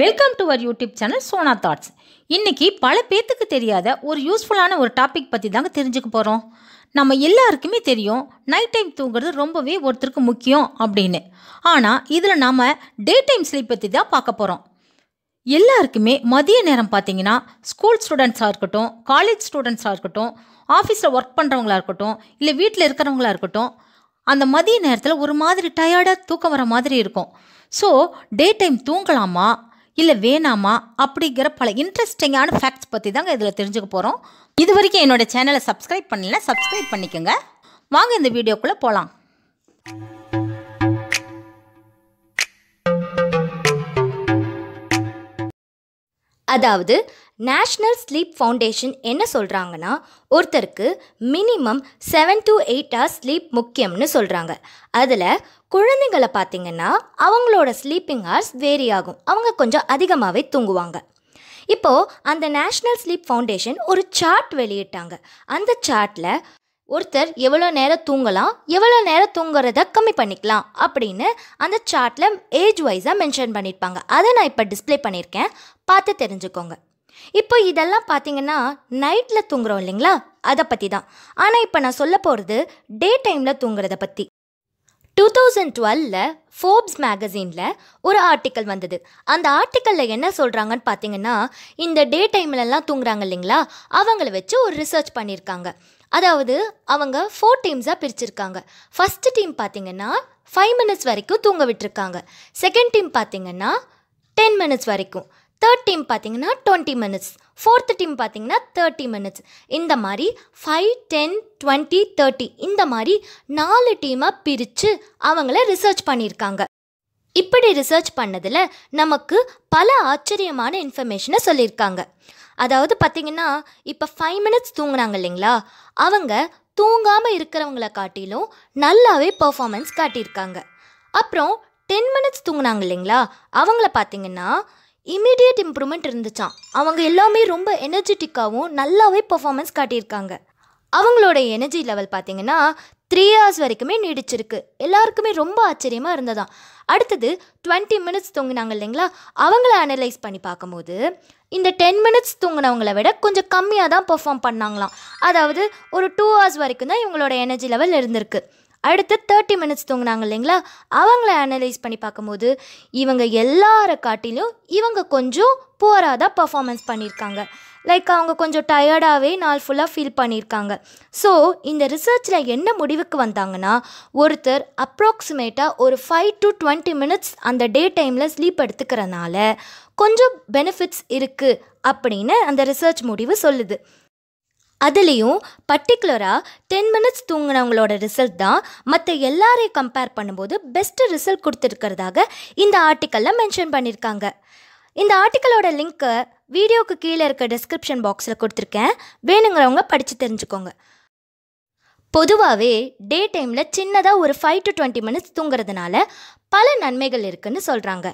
welcome to our YouTube channel Sona thoughts இன்றைக்கி பல பேர்த்துக்கு தெரியாத ஒரு யூஸ்ஃபுல்லான ஒரு டாபிக் பற்றி தாங்க தெரிஞ்சுக்க போகிறோம் நம்ம எல்லாருக்குமே தெரியும் நைட் டைம் தூங்குறது ரொம்பவே ஒருத்தருக்கு முக்கியம் அப்படின்னு ஆனால் இதில் நாம் டே டைம் ஸ்லீப் பற்றி தான் பார்க்க போகிறோம் எல்லாருக்குமே மதிய நேரம் பார்த்தீங்கன்னா ஸ்கூல் ஸ்டூடெண்ட்ஸாக இருக்கட்டும் காலேஜ் ஸ்டூடெண்ட்ஸாக இருக்கட்டும் ஆஃபீஸில் ஒர்க் பண்ணுறவங்களா இருக்கட்டும் இல்லை வீட்டில் இருக்கிறவங்களா இருக்கட்டும் அந்த மதிய நேரத்தில் ஒரு மாதிரி டயர்டாக தூக்கம் வர மாதிரி இருக்கும் ஸோ டே டைம் தூங்கலாமா இல்லை வேணாமா அப்படிங்கிற பல இன்ட்ரெஸ்டிங்கான ஃபேக்ட்ஸ் பற்றி தாங்க இதில் தெரிஞ்சுக்க போகிறோம் இது வரைக்கும் என்னோடய சேனலை சப்ஸ்கிரைப் பண்ணல சப்ஸ்கிரைப் பண்ணிக்கோங்க வாங்க இந்த வீடியோக்குள்ளே போகலாம் அதாவது நேஷ்னல் ஸ்லீப் ஃபவுண்டேஷன் என்ன சொல்கிறாங்கன்னா ஒருத்தருக்கு minimum seven to eight hours sleep முக்கியம்னு சொல்கிறாங்க அதில் குழந்தைங்களை பார்த்தீங்கன்னா அவங்களோட ஸ்லீப்பிங் ஹார்ஸ் வேரி ஆகும் அவங்க கொஞ்சம் அதிகமாகவே தூங்குவாங்க இப்போது அந்த நேஷ்னல் ஸ்லீப் ஃபவுண்டேஷன் ஒரு சார்ட் வெளியிட்டாங்க அந்த சார்ட்டில் ஒருத்தர் எவ்வளோ நேரம் தூங்கலாம் எவ்வளோ நேரம் தூங்குறத கம்மி பண்ணிக்கலாம் அப்படின்னு அந்த சார்ட்டில் ஏஜ் வைஸாக மென்ஷன் பண்ணியிருப்பாங்க அதை நான் இப்போ டிஸ்பிளே பண்ணியிருக்கேன் பார்த்து தெரிஞ்சுக்கோங்க இப்போ இதெல்லாம் பார்த்தீங்கன்னா நைட்டில் தூங்குறோம் இல்லைங்களா அதை பற்றி தான் ஆனால் இப்போ நான் சொல்ல போகிறது டே டைமில் தூங்குறதை பற்றி டூ தௌசண்ட் டுவெலில் ஃபோர்ப்ஸ் மேகசீனில் ஒரு ஆர்டிக்கல் வந்தது அந்த ஆர்டிக்கலில் என்ன சொல்கிறாங்கன்னு பார்த்தீங்கன்னா இந்த டே டைம்லலாம் தூங்குறாங்க இல்லைங்களா அவங்கள வச்சு ஒரு ரிசர்ச் பண்ணியிருக்காங்க அதாவது அவங்க ஃபோர் டீம்ஸாக பிரிச்சிருக்காங்க ஃபர்ஸ்ட் டீம் பார்த்தீங்கன்னா ஃபைவ் மினிட்ஸ் வரைக்கும் தூங்க விட்டுருக்காங்க செகண்ட் டீம் பார்த்தீங்கன்னா டென் மினிட்ஸ் வரைக்கும் தேர்ட் டீம் பார்த்தீங்கன்னா டுவெண்ட்டி மினிட்ஸ் ஃபோர்த் டீம் பார்த்தீங்கன்னா தேர்ட்டி மினிட்ஸ் இந்த மாதிரி ஃபைவ் டென் டுவெண்ட்டி தேர்ட்டி இந்த மாதிரி நாலு டீமாக பிரித்து அவங்கள ரிசர்ச் பண்ணியிருக்காங்க இப்படி ரிசர்ச் பண்ணதில் நமக்கு பல ஆச்சரியமான இன்ஃபர்மேஷனை சொல்லியிருக்காங்க அதாவது பார்த்தீங்கன்னா இப்போ ஃபைவ் மினிட்ஸ் தூங்குனாங்க இல்லைங்களா அவங்க தூங்காமல் இருக்கிறவங்கள காட்டிலும் நல்லாவே பர்ஃபார்மன்ஸ் காட்டியிருக்காங்க அப்புறம் டென் மினிட்ஸ் தூங்குனாங்க இல்லைங்களா அவங்கள பார்த்தீங்கன்னா இமீடியட் இம்ப்ரூவ்மெண்ட் இருந்துச்சான் அவங்க எல்லாமே ரொம்ப எனர்ஜெட்டிக்காகவும் நல்லாவே பர்ஃபார்மன்ஸ் காட்டியிருக்காங்க அவங்களோட எனர்ஜி லெவல் பார்த்தீங்கன்னா த்ரீ ஹவர்ஸ் வரைக்குமே நீடிச்சிருக்கு எல்லாருக்குமே ரொம்ப ஆச்சரியமாக இருந்ததாம் அடுத்தது டுவெண்ட்டி மினிட்ஸ் தூங்கினாங்க இல்லைங்களா அவங்கள அனலைஸ் பண்ணி பார்க்கும்போது இந்த டென் மினிட்ஸ் தூங்கினவங்கள விட கொஞ்சம் கம்மியாக தான் பர்ஃபார்ம் பண்ணாங்களாம் அதாவது ஒரு டூ ஹவர்ஸ் வரைக்கும் தான் இவங்களோட எனர்ஜி லெவல் இருந்திருக்கு அடுத்து தேர்ட்டி மினிட்ஸ் தூங்கினாங்க இல்லைங்களா அவங்கள அனலைஸ் பண்ணி பார்க்கும்போது இவங்க எல்லார காட்டிலும் இவங்க கொஞ்சம் புவராக தான் பர்ஃபாமன்ஸ் பண்ணியிருக்காங்க லைக் அவங்க கொஞ்சம் டயர்டாகவே நாள் ஃபுல்லாக ஃபீல் பண்ணியிருக்காங்க ஸோ இந்த ரிசர்ச்சில் என்ன முடிவுக்கு வந்தாங்கன்னா ஒருத்தர் அப்ராக்சிமேட்டாக ஒரு ஃபைவ் டு டுவெண்ட்டி மினிட்ஸ் அந்த டே டைமில் ஸ்லீப் எடுத்துக்கிறனால கொஞ்சம் பெனிஃபிட்ஸ் இருக்குது அப்படின்னு அந்த ரிசர்ச் முடிவு சொல்லுது அதுலேயும் பர்டிகுலராக டென் மினிட்ஸ் தூங்கினவங்களோட ரிசல்ட் தான் மற்ற எல்லாரையும் கம்பேர் பண்ணும்போது பெஸ்ட்டு ரிசல்ட் கொடுத்துருக்கிறதாக இந்த ஆர்டிக்கலில் மென்ஷன் பண்ணியிருக்காங்க இந்த ஆர்டிக்கலோட லிங்க்கை வீடியோவுக்கு கீழே இருக்க டிஸ்கிரிப்ஷன் பாக்ஸில் கொடுத்துருக்கேன் வேணுங்கிறவங்க படித்து தெரிஞ்சுக்கோங்க பொதுவாகவே டே டைமில் சின்னதாக ஒரு ஃபைவ் டு டுவெண்ட்டி மினிட்ஸ் தூங்குறதுனால பல நன்மைகள் இருக்குதுன்னு சொல்கிறாங்க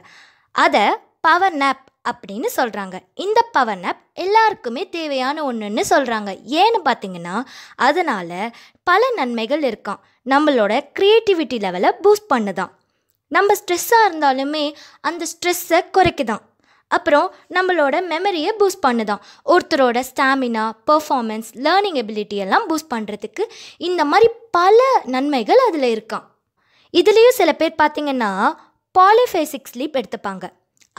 அதை பவர் நேப் அப்படின்னு சொல்கிறாங்க இந்த பவர் நாப் எல்லாருக்குமே தேவையான ஒன்றுன்னு சொல்கிறாங்க ஏன்னு பார்த்தீங்கன்னா அதனால் பல நன்மைகள் இருக்கான் நம்மளோட க்ரியேட்டிவிட்டி லெவலை பூஸ்ட் பண்ணுதான் நம்ம ஸ்ட்ரெஸ்ஸாக இருந்தாலுமே அந்த ஸ்ட்ரெஸ்ஸை குறைக்குதான் அப்புறம் நம்மளோட மெமரியை பூஸ்ட் பண்ணுதான் ஒருத்தரோட ஸ்டாமினா பர்ஃபார்மன்ஸ் லேர்னிங் எபிலிட்டி எல்லாம் பூஸ்ட் பண்ணுறதுக்கு இந்த மாதிரி பல நன்மைகள் அதில் இருக்கான் இதுலேயும் சில பேர் பார்த்திங்கன்னா பாலிஃபேசிக் ஸ்லீப் எடுத்துப்பாங்க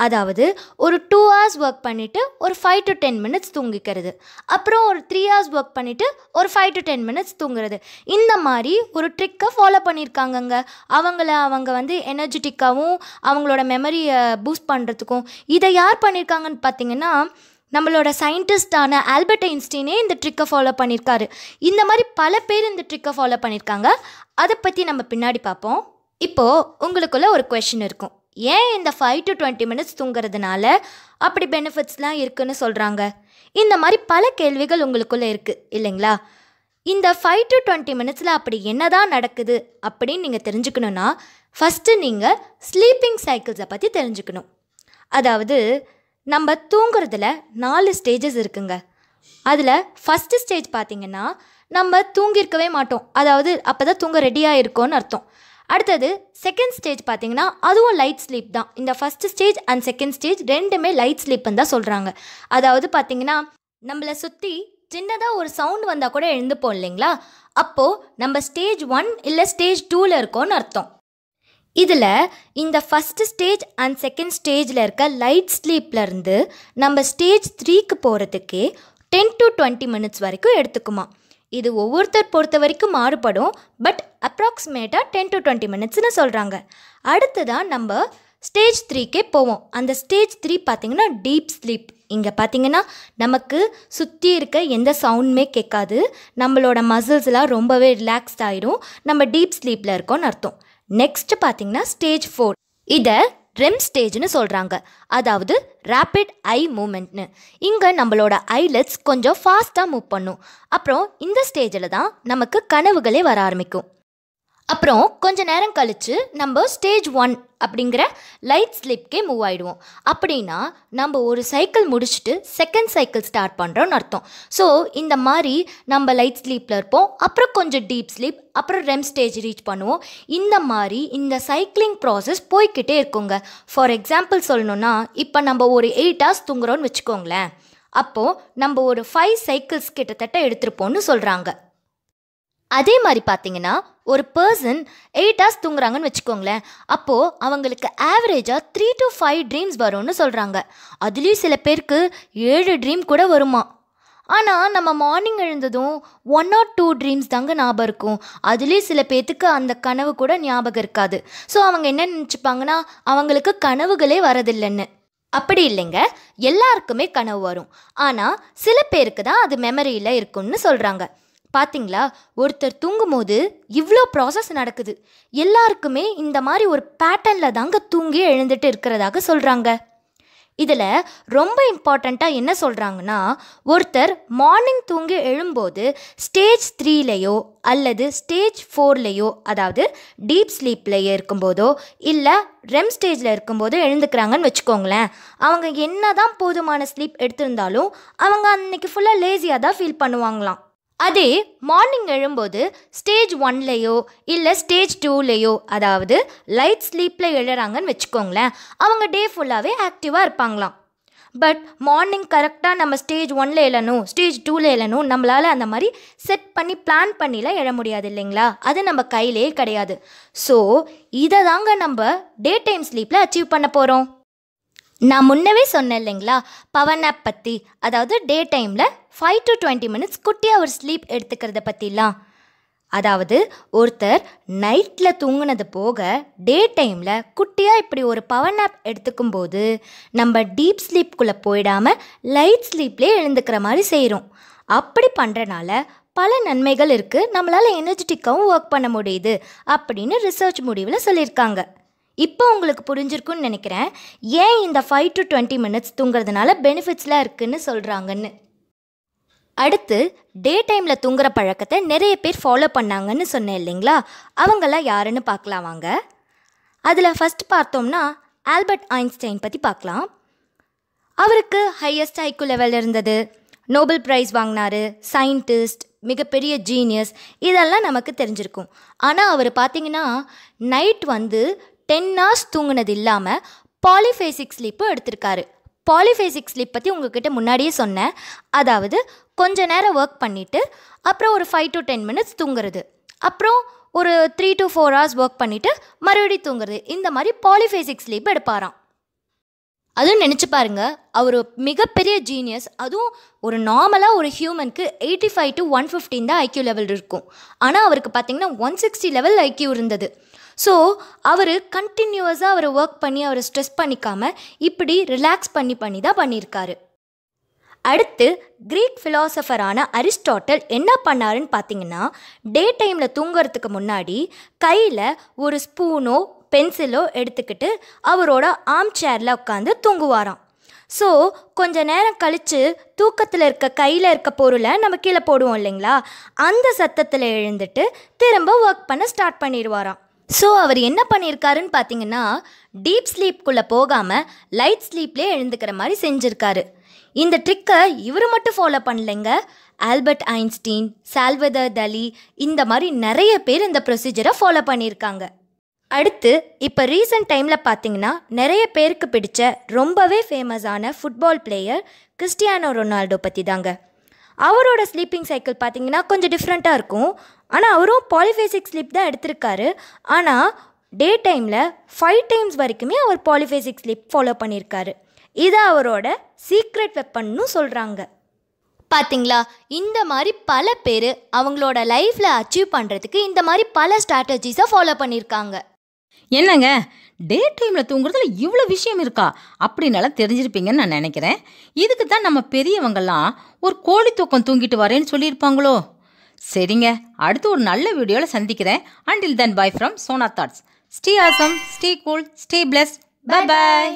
அதாவது ஒரு டூ ஹவர்ஸ் ஒர்க் பண்ணிவிட்டு ஒரு ஃபைவ் டு டென் மினிட்ஸ் தூங்கிக்கிறது அப்புறம் ஒரு த்ரீ ஹவர்ஸ் ஒர்க் பண்ணிவிட்டு ஒரு ஃபைவ் டு டென் மினிட்ஸ் தூங்குறது இந்த மாதிரி ஒரு ட்ரிக்கை ஃபாலோ பண்ணியிருக்காங்கங்க அவங்கள அவங்க வந்து எனர்ஜெட்டிக்காகவும் அவங்களோட மெமரியை பூஸ்ட் பண்ணுறதுக்கும் இதை யார் பண்ணியிருக்காங்கன்னு பார்த்தீங்கன்னா நம்மளோட சயின்டிஸ்டான ஆல்பர்ட் ஐன்ஸ்டீனே இந்த ட்ரிக்கை ஃபாலோ பண்ணியிருக்காரு இந்த மாதிரி பல பேர் இந்த ட்ரிக்கை ஃபாலோ பண்ணியிருக்காங்க அதை பற்றி நம்ம பின்னாடி பார்ப்போம் இப்போது உங்களுக்குள்ளே ஒரு கொஷின் இருக்கும் ஏன் இந்த ஃபைவ் டு டுவெண்ட்டி மினிட்ஸ் தூங்குறதுனால அப்படி பெனிஃபிட்ஸ்லாம் இருக்குன்னு சொல்கிறாங்க இந்த மாதிரி பல கேள்விகள் உங்களுக்குள்ளே இருக்குது இல்லைங்களா இந்த ஃபைவ் டு டுவெண்ட்டி மினிட்ஸில் அப்படி என்ன தான் நடக்குது அப்படின்னு நீங்கள் தெரிஞ்சுக்கணுன்னா ஃபஸ்ட்டு நீங்கள் ஸ்லீப்பிங் சைக்கிள்ஸை பற்றி தெரிஞ்சுக்கணும் அதாவது நம்ம தூங்குறதுல நாலு ஸ்டேஜஸ் இருக்குங்க அதில் ஃபஸ்ட்டு ஸ்டேஜ் பார்த்திங்கன்னா நம்ம தூங்கியிருக்கவே மாட்டோம் அதாவது அப்போ தான் தூங்க ரெடியாக இருக்கோன்னு அர்த்தம் அடுத்தது செகண்ட் ஸ்டேஜ் பார்த்தீங்கன்னா அதுவும் லைட் ஸ்லீப் தான் இந்த first stage and second stage ரெண்டுமே லைட் ஸ்லீப் தான் சொல்கிறாங்க அதாவது பார்த்தீங்கன்னா நம்மளை சுற்றி சின்னதாக ஒரு சவுண்ட் வந்தால் கூட எழுந்துப்போம் இல்லைங்களா அப்போது நம்ம ஸ்டேஜ் ஒன் இல்லை ஸ்டேஜ் டூவில் இருக்கோன்னு அர்த்தம் இதில் இந்த ஃபஸ்ட்டு ஸ்டேஜ் அண்ட் செகண்ட் ஸ்டேஜில் இருக்க லைட் ஸ்லீப்லேருந்து நம்ம ஸ்டேஜ் த்ரீக்கு போகிறதுக்கே டென் டு டுவெண்ட்டி மினிட்ஸ் வரைக்கும் எடுத்துக்குமா இது ஒவ்வொருத்தர் பொறுத்த வரைக்கும் மாறுபடும் பட் அப்ராக்சிமேட்டாக டென் டு டுவெண்ட்டி மினிட்ஸ்னு சொல்கிறாங்க தான் நம்ம ஸ்டேஜ் த்ரீக்கே போவோம் அந்த ஸ்டேஜ் த்ரீ பார்த்திங்கன்னா டீப் ஸ்லீப் இங்கே பார்த்திங்கன்னா நமக்கு சுற்றி இருக்க எந்த சவுண்டுமே கேட்காது நம்மளோட மசில்ஸ்லாம் ரொம்பவே ரிலாக்ஸ்ட் ஆகிடும் நம்ம டீப் ஸ்லீப்பில் இருக்கோம்னு அர்த்தம் நெக்ஸ்ட் பார்த்திங்கன்னா ஸ்டேஜ் ஃபோர் இதை ரெம் ஸ்டேஜ்னு சொல்கிறாங்க அதாவது ரேப்பிட் ஐ மூமெண்ட்னு இங்கே நம்மளோட ஐலெட்ஸ் கொஞ்சம் ஃபாஸ்ட்டாக மூவ் பண்ணும் அப்புறம் இந்த ஸ்டேஜில் தான் நமக்கு கனவுகளே வர ஆரம்பிக்கும் அப்புறம் கொஞ்ச நேரம் கழித்து நம்ம ஸ்டேஜ் ஒன் அப்படிங்கிற லைட் ஸ்லிப்கே மூவ் ஆகிடுவோம் அப்படின்னா நம்ம ஒரு சைக்கிள் முடிச்சுட்டு செகண்ட் சைக்கிள் ஸ்டார்ட் பண்ணுறோன்னு அர்த்தம் ஸோ இந்த மாதிரி நம்ம லைட் ஸ்லீப்பில் இருப்போம் அப்புறம் கொஞ்சம் டீப் ஸ்லீப் அப்புறம் ரெம் ஸ்டேஜ் ரீச் பண்ணுவோம் இந்த மாதிரி இந்த சைக்கிளிங் ப்ராசஸ் போய்கிட்டே இருக்குங்க ஃபார் எக்ஸாம்பிள் சொல்லணுன்னா இப்போ நம்ம ஒரு எயிட் ஹவர்ஸ் தூங்குறோன்னு வச்சுக்கோங்களேன் அப்போது நம்ம ஒரு ஃபைவ் சைக்கிள்ஸ் கிட்டத்தட்ட எடுத்துருப்போம்னு சொல்கிறாங்க அதே மாதிரி பார்த்தீங்கன்னா ஒரு பர்சன் எயிட் ஹவர்ஸ் தூங்குறாங்கன்னு வச்சுக்கோங்களேன் அப்போது அவங்களுக்கு ஆவரேஜாக த்ரீ டு ஃபைவ் ட்ரீம்ஸ் வரும்னு சொல்கிறாங்க அதுலேயும் சில பேருக்கு ஏழு ட்ரீம் கூட வருமா ஆனால் நம்ம மார்னிங் எழுந்ததும் ஒன் ஆர் டூ ட்ரீம்ஸ் தாங்க ஞாபகம் இருக்கும் அதுலேயும் சில பேர்த்துக்கு அந்த கனவு கூட ஞாபகம் இருக்காது ஸோ அவங்க என்ன நினச்சிப்பாங்கன்னா அவங்களுக்கு கனவுகளே வரதில்லைன்னு அப்படி இல்லைங்க எல்லாருக்குமே கனவு வரும் ஆனால் சில பேருக்கு தான் அது மெமரியில் இருக்கும்னு சொல்கிறாங்க பார்த்தீங்களா ஒருத்தர் தூங்கும்போது இவ்வளோ ப்ராசஸ் நடக்குது எல்லாருக்குமே இந்த மாதிரி ஒரு பேட்டர்னில் தாங்க தூங்கி எழுந்துட்டு இருக்கிறதாக சொல்கிறாங்க இதில் ரொம்ப இம்பார்ட்டண்ட்டாக என்ன சொல்கிறாங்கன்னா ஒருத்தர் மார்னிங் தூங்கி எழும்போது ஸ்டேஜ் த்ரீலேயோ அல்லது ஸ்டேஜ் ஃபோர்லேயோ அதாவது டீப் ஸ்லீப்லேயே இருக்கும்போதோ இல்லை ரெம் ஸ்டேஜில் இருக்கும்போது எழுந்துக்கிறாங்கன்னு வச்சுக்கோங்களேன் அவங்க என்ன தான் போதுமான ஸ்லீப் எடுத்திருந்தாலும் அவங்க அன்னைக்கு ஃபுல்லாக லேசியாக தான் ஃபீல் பண்ணுவாங்களாம் அதே மார்னிங் எழும்போது ஸ்டேஜ் ஒன்லேயோ இல்லை ஸ்டேஜ் டூலேயோ அதாவது லைட் ஸ்லீப்பில் எழுறாங்கன்னு வச்சுக்கோங்களேன் அவங்க டே ஃபுல்லாகவே ஆக்டிவாக இருப்பாங்களாம் பட் மார்னிங் கரெக்டாக நம்ம ஸ்டேஜ் ஒன்ல எழணும் ஸ்டேஜ் டூவில் எழணும் நம்மளால் அந்த மாதிரி செட் பண்ணி பிளான் பண்ணிலாம் எழ முடியாது இல்லைங்களா அது நம்ம கையிலே கிடையாது ஸோ இதை தாங்க நம்ம டே டைம் ஸ்லீப்பில் அச்சீவ் பண்ண போகிறோம் நான் முன்னவே சொன்னேன் இல்லைங்களா பவர் நாப் பற்றி அதாவது டே டைமில் ஃபைவ் டு டுவெண்ட்டி மினிட்ஸ் குட்டி அவர் ஸ்லீப் எடுத்துக்கிறத பற்றிலாம் அதாவது ஒருத்தர் நைட்டில் தூங்கினது போக டே டைமில் குட்டியாக இப்படி ஒரு பவர் நேப் எடுத்துக்கும் போது நம்ம டீப் ஸ்லீப்குள்ளே போயிடாமல் லைட் ஸ்லீப்லேயே எழுந்துக்கிற மாதிரி செய்கிறோம் அப்படி பண்ணுறனால பல நன்மைகள் இருக்குது நம்மளால் எனர்ஜெட்டிக்காகவும் ஒர்க் பண்ண முடியுது அப்படின்னு ரிசர்ச் முடிவில் சொல்லியிருக்காங்க இப்போ உங்களுக்கு புரிஞ்சிருக்குன்னு நினைக்கிறேன் ஏன் இந்த ஃபைவ் டு டுவெண்ட்டி மினிட்ஸ் தூங்குறதுனால பெனிஃபிட்ஸ்லாம் இருக்குதுன்னு சொல்கிறாங்கன்னு அடுத்து டே டைமில் தூங்குற பழக்கத்தை நிறைய பேர் ஃபாலோ பண்ணாங்கன்னு சொன்னேன் இல்லைங்களா அவங்களாம் யாருன்னு பார்க்கலாம் வாங்க அதில் ஃபஸ்ட் பார்த்தோம்னா ஆல்பர்ட் ஐன்ஸ்டைன் பற்றி பார்க்கலாம் அவருக்கு ஹையஸ்ட் ஐக்கு லெவல் இருந்தது நோபல் ப்ரைஸ் வாங்கினார் சயின்டிஸ்ட் மிகப்பெரிய ஜீனியஸ் இதெல்லாம் நமக்கு தெரிஞ்சிருக்கும் ஆனால் அவர் பார்த்தீங்கன்னா நைட் வந்து டென் ஹவர்ஸ் தூங்கினது இல்லாமல் பாலிஃபேசிக் ஸ்லீப்பும் எடுத்திருக்காரு பாலிஃபேசிக் ஸ்லீப் பற்றி உங்ககிட்ட முன்னாடியே சொன்னேன் அதாவது கொஞ்ச நேரம் ஒர்க் பண்ணிவிட்டு அப்புறம் ஒரு ஃபைவ் டு டென் மினிட்ஸ் தூங்குறது அப்புறம் ஒரு three to four hours work பண்ணிவிட்டு மறுபடியும் தூங்குறது இந்த மாதிரி பாலிஃபேசிக் ஸ்லீப் எடுப்பாராம் அதுவும் நினச்சி பாருங்க அவர் மிகப்பெரிய ஜீனியஸ் அதுவும் ஒரு நார்மலாக ஒரு ஹியூமனுக்கு eighty five to one fifteen தான் ஐக்யூ லெவல் இருக்கும் ஆனால் அவருக்கு பார்த்திங்கன்னா ஒன் சிக்ஸ்டி லெவல் ஐக்யூ இருந்தது ஸோ அவர் கண்டினியூவஸாக அவர் ஒர்க் பண்ணி அவரை ஸ்ட்ரெஸ் பண்ணிக்காமல் இப்படி ரிலாக்ஸ் பண்ணி பண்ணி தான் பண்ணியிருக்காரு அடுத்து கிரீக் ஃபிலாசபரான அரிஸ்டாட்டல் என்ன பண்ணாருன்னு பார்த்தீங்கன்னா டே டைமில் தூங்குறதுக்கு முன்னாடி கையில் ஒரு ஸ்பூனோ பென்சிலோ எடுத்துக்கிட்டு அவரோட ஆம் சேரில் உட்காந்து தூங்குவாராம் ஸோ கொஞ்ச நேரம் கழித்து தூக்கத்தில் இருக்க கையில் இருக்க பொருளை நம்ம கீழே போடுவோம் இல்லைங்களா அந்த சத்தத்தில் எழுந்துட்டு திரும்ப ஒர்க் பண்ண ஸ்டார்ட் பண்ணிடுவாராம் ஸோ அவர் என்ன பண்ணியிருக்காருன்னு பார்த்தீங்கன்னா டீப் ஸ்லீப்குள்ளே போகாமல் லைட் ஸ்லீப்லேயே எழுந்துக்கிற மாதிரி செஞ்சுருக்காரு இந்த ட்ரிக்கை இவர் மட்டும் ஃபாலோ பண்ணலைங்க ஆல்பர்ட் ஐன்ஸ்டீன் சால்வதர் தலி இந்த மாதிரி நிறைய பேர் இந்த ப்ரொசீஜரை ஃபாலோ பண்ணியிருக்காங்க அடுத்து இப்போ ரீசன்ட் டைமில் பார்த்தீங்கன்னா நிறைய பேருக்கு பிடிச்ச ரொம்பவே ஃபேமஸான ஃபுட்பால் பிளேயர் கிறிஸ்டியானோ ரொனால்டோ பற்றி தாங்க அவரோட ஸ்லீப்பிங் சைக்கிள் பார்த்தீங்கன்னா கொஞ்சம் டிஃப்ரெண்ட்டாக இருக்கும் ஆனால் அவரும் பாலிஃபேசிக் ஸ்லீப் தான் எடுத்திருக்காரு ஆனால் டே டைமில் ஃபைவ் டைம்ஸ் வரைக்குமே அவர் பாலிஃபேசிக் ஸ்லீப் ஃபாலோ பண்ணியிருக்காரு இதை அவரோட சீக்ரெட் வெப்பன்னு சொல்கிறாங்க பார்த்தீங்களா இந்த மாதிரி பல பேர் அவங்களோட லைஃப்பில் அச்சீவ் பண்ணுறதுக்கு இந்த மாதிரி பல ஸ்ட்ராட்டஜிஸை ஃபாலோ பண்ணியிருக்காங்க என்னங்க டே டைமில் தூங்குறதுல இவ்வளோ விஷயம் இருக்கா அப்படின்னால தெரிஞ்சிருப்பீங்கன்னு நான் நினைக்கிறேன் இதுக்கு தான் நம்ம பெரியவங்கெல்லாம் ஒரு கோழி தூக்கம் தூங்கிட்டு வரேன்னு சொல்லியிருப்பாங்களோ சரிங்க அடுத்து ஒரு நல்ல வீடியோவில் சந்திக்கிறேன் until then bye from Sona thoughts stay awesome stay cool stay blessed bye bye